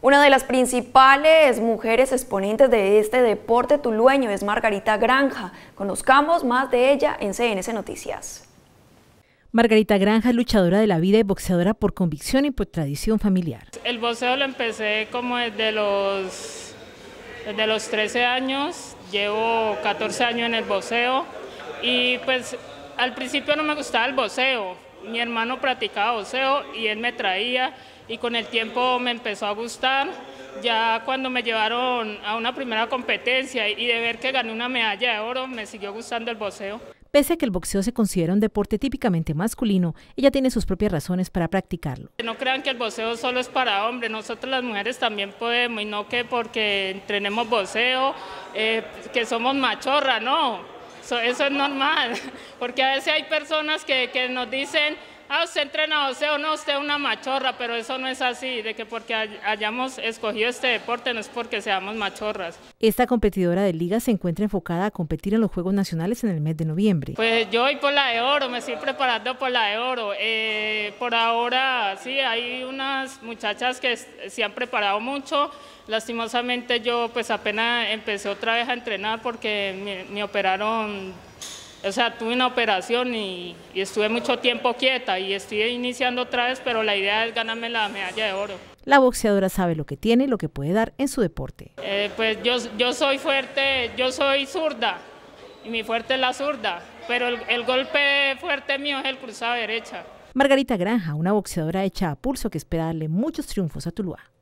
Una de las principales mujeres exponentes de este deporte tulueño es Margarita Granja. Conozcamos más de ella en CNS Noticias. Margarita Granja es luchadora de la vida y boxeadora por convicción y por tradición familiar. El boxeo lo empecé como desde los, desde los 13 años, llevo 14 años en el boxeo y pues al principio no me gustaba el boxeo, mi hermano practicaba boxeo y él me traía y con el tiempo me empezó a gustar. Ya cuando me llevaron a una primera competencia y de ver que gané una medalla de oro, me siguió gustando el boxeo. Pese a que el boxeo se considera un deporte típicamente masculino, ella tiene sus propias razones para practicarlo. No crean que el boxeo solo es para hombres, nosotros las mujeres también podemos, y no que porque entrenemos boxeo, eh, que somos machorra, no eso es normal, porque a veces hay personas que, que nos dicen, ah, usted entrena o no, usted es una machorra, pero eso no es así, de que porque hayamos escogido este deporte no es porque seamos machorras. Esta competidora de liga se encuentra enfocada a competir en los Juegos Nacionales en el mes de noviembre. Pues yo voy por la de oro, me estoy preparando por la de oro. Eh, por ahora, sí, hay unas muchachas que se han preparado mucho, lastimosamente yo pues apenas empecé otra vez a entrenar porque me operaron o sea, tuve una operación y, estuve mucho tiempo quieta y estoy iniciando otra vez, pero la idea es ganarme la medalla de oro. La boxeadora sabe lo que tiene y lo que puede dar en su deporte. Eh, pues yo, yo soy fuerte, yo soy zurda y mi fuerte es la zurda, pero el, el golpe fuerte mío es el cruzado derecha. Margarita Granja, una boxeadora hecha a pulso que espera darle muchos triunfos a Tuluá.